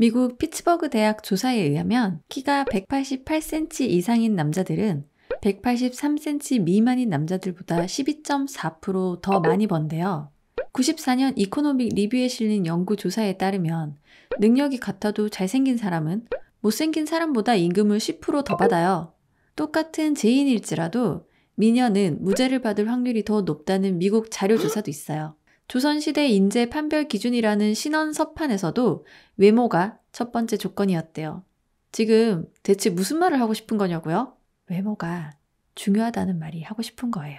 미국 피츠버그 대학 조사에 의하면 키가 188cm 이상인 남자들은 183cm 미만인 남자들보다 12.4%더 많이 번대요. 94년 이코노믹 리뷰에 실린 연구 조사에 따르면 능력이 같아도 잘생긴 사람은 못생긴 사람보다 임금을 10%더 받아요. 똑같은 죄인일지라도 미녀는 무죄를 받을 확률이 더 높다는 미국 자료조사도 있어요. 조선시대 인재 판별 기준이라는 신원 서판에서도 외모가 첫 번째 조건이었대요. 지금 대체 무슨 말을 하고 싶은 거냐고요? 외모가 중요하다는 말이 하고 싶은 거예요.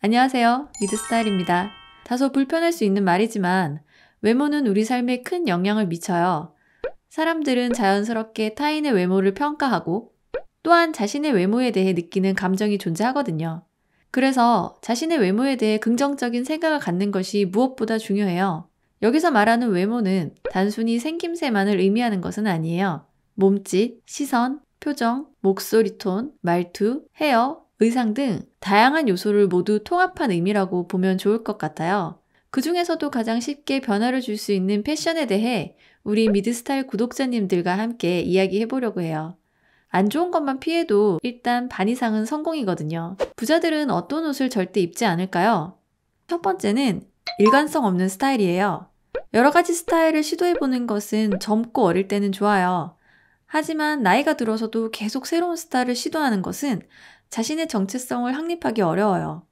안녕하세요. 미드스타일입니다. 다소 불편할 수 있는 말이지만 외모는 우리 삶에 큰 영향을 미쳐요. 사람들은 자연스럽게 타인의 외모를 평가하고 또한 자신의 외모에 대해 느끼는 감정이 존재하거든요. 그래서 자신의 외모에 대해 긍정적인 생각을 갖는 것이 무엇보다 중요해요. 여기서 말하는 외모는 단순히 생김새만을 의미하는 것은 아니에요. 몸짓, 시선, 표정, 목소리 톤, 말투, 헤어, 의상 등 다양한 요소를 모두 통합한 의미라고 보면 좋을 것 같아요. 그 중에서도 가장 쉽게 변화를 줄 수 있는 패션에 대해 우리 미드스타일 구독자님들과 함께 이야기해 보려고 해요. 안 좋은 것만 피해도 일단 반 이상은 성공이거든요. 부자들은 어떤 옷을 절대 입지 않을까요? 첫 번째는 일관성 없는 스타일이에요. 여러 가지 스타일을 시도해보는 것은 젊고 어릴 때는 좋아요. 하지만 나이가 들어서도 계속 새로운 스타일을 시도하는 것은 자신의 정체성을 확립하기 어려워요.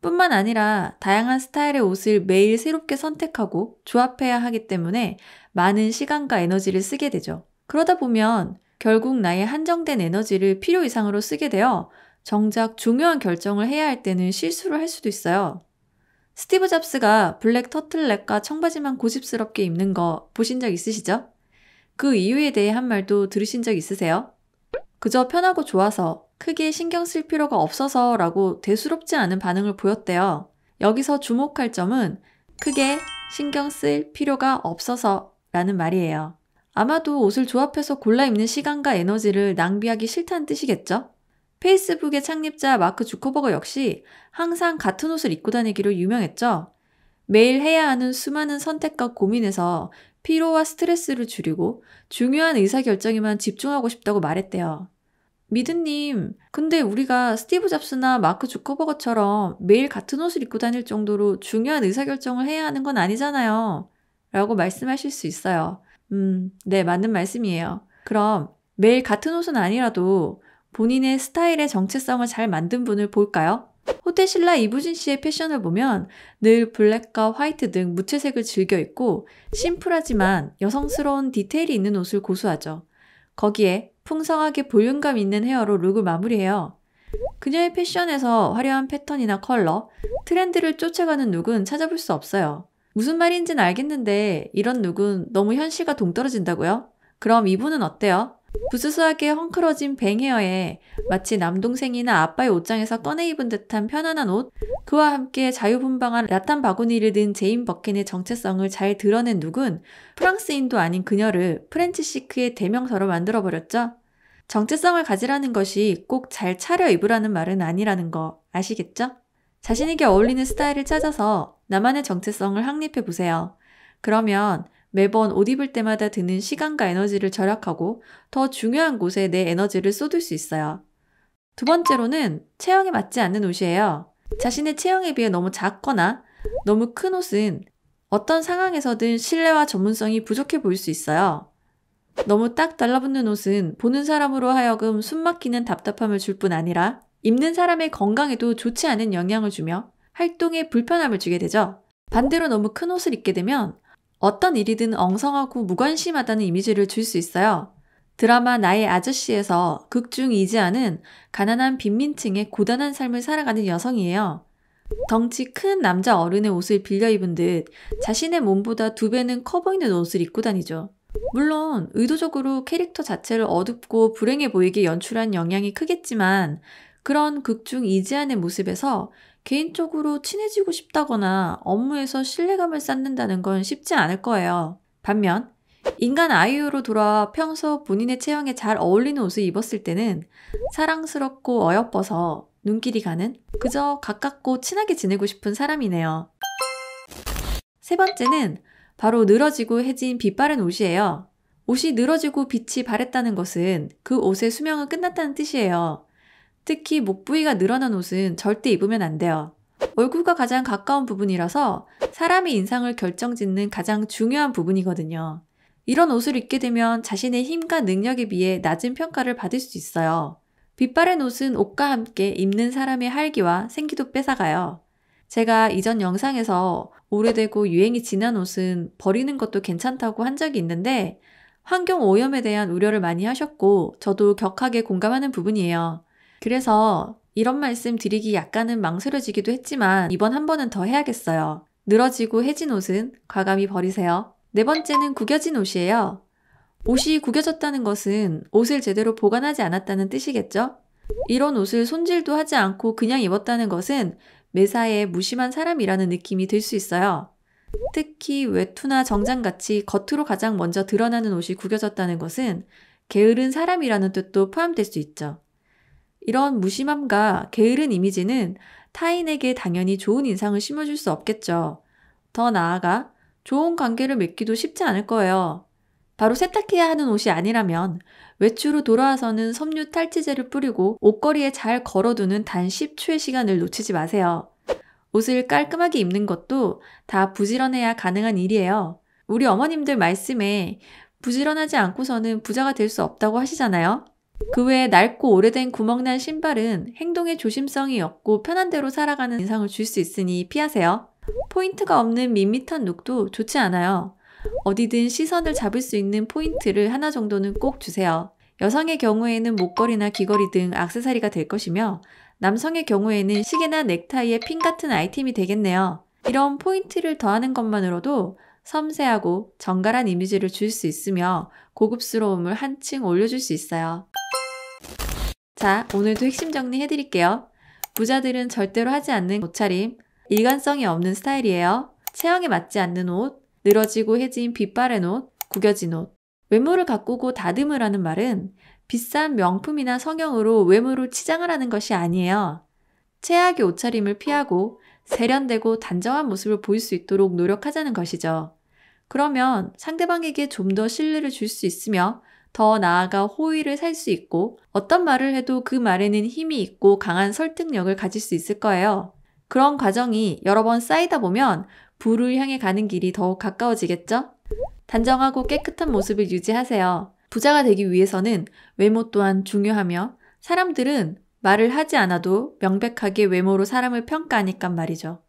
뿐만 아니라 다양한 스타일의 옷을 매일 새롭게 선택하고 조합해야 하기 때문에 많은 시간과 에너지를 쓰게 되죠. 그러다 보면 결국 나의 한정된 에너지를 필요 이상으로 쓰게 되어 정작 중요한 결정을 해야 할 때는 실수를 할 수도 있어요. 스티브 잡스가 블랙 터틀넥과 청바지만 고집스럽게 입는 거 보신 적 있으시죠? 그 이유에 대해 한 말도 들으신 적 있으세요? 그저 편하고 좋아서 크게 신경 쓸 필요가 없어서 라고 대수롭지 않은 반응을 보였대요. 여기서 주목할 점은 크게 신경 쓸 필요가 없어서 라는 말이에요. 아마도 옷을 조합해서 골라 입는 시간과 에너지를 낭비하기 싫다는 뜻이겠죠? 페이스북의 창립자 마크 주커버거 역시 항상 같은 옷을 입고 다니기로 유명했죠. 매일 해야 하는 수많은 선택과 고민에서 피로와 스트레스를 줄이고 중요한 의사결정에만 집중하고 싶다고 말했대요. 미드님, 근데 우리가 스티브 잡스나 마크 주커버거처럼 매일 같은 옷을 입고 다닐 정도로 중요한 의사결정을 해야 하는 건 아니잖아요. 라고 말씀하실 수 있어요. 음, 네, 맞는 말씀이에요. 그럼 매일 같은 옷은 아니라도 본인의 스타일의 정체성을 잘 만든 분을 볼까요? 호텔신라 이부진 씨의 패션을 보면 늘 블랙과 화이트 등 무채색을 즐겨 입고 심플하지만 여성스러운 디테일이 있는 옷을 고수하죠. 거기에 풍성하게 볼륨감 있는 헤어로 룩을 마무리해요. 그녀의 패션에서 화려한 패턴이나 컬러, 트렌드를 쫓아가는 룩은 찾아볼 수 없어요. 무슨 말인지는 알겠는데 이런 룩은 너무 현실과 동떨어진다고요? 그럼 이분은 어때요? 부스스하게 헝클어진 뱅헤어에 마치 남동생이나 아빠의 옷장에서 꺼내 입은 듯한 편안한 옷, 그와 함께 자유분방한 라탄 바구니를 든 제인 버켄의 정체성을 잘 드러낸 룩은 프랑스인도 아닌 그녀를 프렌치 시크의 대명사로 만들어버렸죠. 정체성을 가지라는 것이 꼭 잘 차려 입으라는 말은 아니라는 거 아시겠죠? 자신에게 어울리는 스타일을 찾아서 나만의 정체성을 확립해 보세요. 그러면 매번 옷 입을 때마다 드는 시간과 에너지를 절약하고 더 중요한 곳에 내 에너지를 쏟을 수 있어요. 두 번째로는 체형에 맞지 않는 옷이에요. 자신의 체형에 비해 너무 작거나 너무 큰 옷은 어떤 상황에서든 신뢰와 전문성이 부족해 보일 수 있어요. 너무 딱 달라붙는 옷은 보는 사람으로 하여금 숨 막히는 답답함을 줄 뿐 아니라 입는 사람의 건강에도 좋지 않은 영향을 주며 활동에 불편함을 주게 되죠. 반대로 너무 큰 옷을 입게 되면 어떤 일이든 엉성하고 무관심하다는 이미지를 줄 수 있어요. 드라마 나의 아저씨에서 극중 이지아는 가난한 빈민층의 고단한 삶을 살아가는 여성이에요. 덩치 큰 남자 어른의 옷을 빌려 입은 듯 자신의 몸보다 두 배는 커 보이는 옷을 입고 다니죠. 물론 의도적으로 캐릭터 자체를 어둡고 불행해 보이게 연출한 영향이 크겠지만 그런 극중 이지안의 모습에서 개인적으로 친해지고 싶다거나 업무에서 신뢰감을 쌓는다는 건 쉽지 않을 거예요. 반면 인간 아이유로 돌아와 평소 본인의 체형에 잘 어울리는 옷을 입었을 때는 사랑스럽고 어여뻐서 눈길이 가는 그저 가깝고 친하게 지내고 싶은 사람이네요. 세 번째는 바로 늘어지고 해진 빛바랜 옷이에요. 옷이 늘어지고 빛이 바랬다는 것은 그 옷의 수명은 끝났다는 뜻이에요. 특히 목 부위가 늘어난 옷은 절대 입으면 안 돼요. 얼굴과 가장 가까운 부분이라서 사람의 인상을 결정짓는 가장 중요한 부분이거든요. 이런 옷을 입게 되면 자신의 힘과 능력에 비해 낮은 평가를 받을 수 있어요. 빛바랜 옷은 옷과 함께 입는 사람의 활기와 생기도 뺏어가요. 제가 이전 영상에서 오래되고 유행이 지난 옷은 버리는 것도 괜찮다고 한 적이 있는데 환경 오염에 대한 우려를 많이 하셨고 저도 격하게 공감하는 부분이에요. 그래서 이런 말씀 드리기 약간은 망설여지기도 했지만 이번 한 번은 더 해야겠어요. 늘어지고 해진 옷은 과감히 버리세요. 네 번째는 구겨진 옷이에요. 옷이 구겨졌다는 것은 옷을 제대로 보관하지 않았다는 뜻이겠죠? 이런 옷을 손질도 하지 않고 그냥 입었다는 것은 매사에 무심한 사람이라는 느낌이 들 수 있어요. 특히 외투나 정장같이 겉으로 가장 먼저 드러나는 옷이 구겨졌다는 것은 게으른 사람이라는 뜻도 포함될 수 있죠. 이런 무심함과 게으른 이미지는 타인에게 당연히 좋은 인상을 심어줄 수 없겠죠. 더 나아가 좋은 관계를 맺기도 쉽지 않을 거예요. 바로 세탁해야 하는 옷이 아니라면 외출 후 돌아와서는 섬유 탈취제를 뿌리고 옷걸이에 잘 걸어두는 단 10초의 시간을 놓치지 마세요. 옷을 깔끔하게 입는 것도 다 부지런해야 가능한 일이에요. 우리 어머님들 말씀에 부지런하지 않고서는 부자가 될 수 없다고 하시잖아요. 그 외에 낡고 오래된 구멍난 신발은 행동에 조심성이 없고 편한 대로 살아가는 인상을 줄 수 있으니 피하세요. 포인트가 없는 밋밋한 룩도 좋지 않아요. 어디든 시선을 잡을 수 있는 포인트를 하나 정도는 꼭 주세요. 여성의 경우에는 목걸이나 귀걸이 등 악세사리가 될 것이며 남성의 경우에는 시계나 넥타이의 핀 같은 아이템이 되겠네요. 이런 포인트를 더하는 것만으로도 섬세하고 정갈한 이미지를 줄 수 있으며 고급스러움을 한층 올려줄 수 있어요. 자, 오늘도 핵심 정리 해드릴게요. 부자들은 절대로 하지 않는 옷차림, 일관성이 없는 스타일이에요. 체형에 맞지 않는 옷, 늘어지고 해진 빛바랜 옷, 구겨진 옷. 외모를 가꾸고 다듬으라는 말은 비싼 명품이나 성형으로 외모를 치장하라는 것이 아니에요. 최악의 옷차림을 피하고 세련되고 단정한 모습을 보일 수 있도록 노력하자는 것이죠. 그러면 상대방에게 좀 더 신뢰를 줄 수 있으며 더 나아가 호의를 살 수 있고 어떤 말을 해도 그 말에는 힘이 있고 강한 설득력을 가질 수 있을 거예요. 그런 과정이 여러 번 쌓이다 보면 불을 향해 가는 길이 더욱 가까워지겠죠? 단정하고 깨끗한 모습을 유지하세요. 부자가 되기 위해서는 외모 또한 중요하며 사람들은 말을 하지 않아도 명백하게 외모로 사람을 평가하니까 말이죠.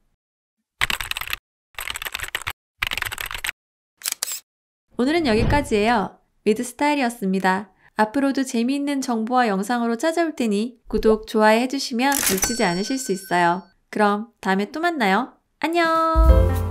오늘은 여기까지예요. 위드스타일이었습니다 앞으로도 재미있는 정보와 영상으로 찾아올 테니 구독, 좋아요 해주시면 놓치지 않으실 수 있어요. 그럼 다음에 또 만나요. 안녕!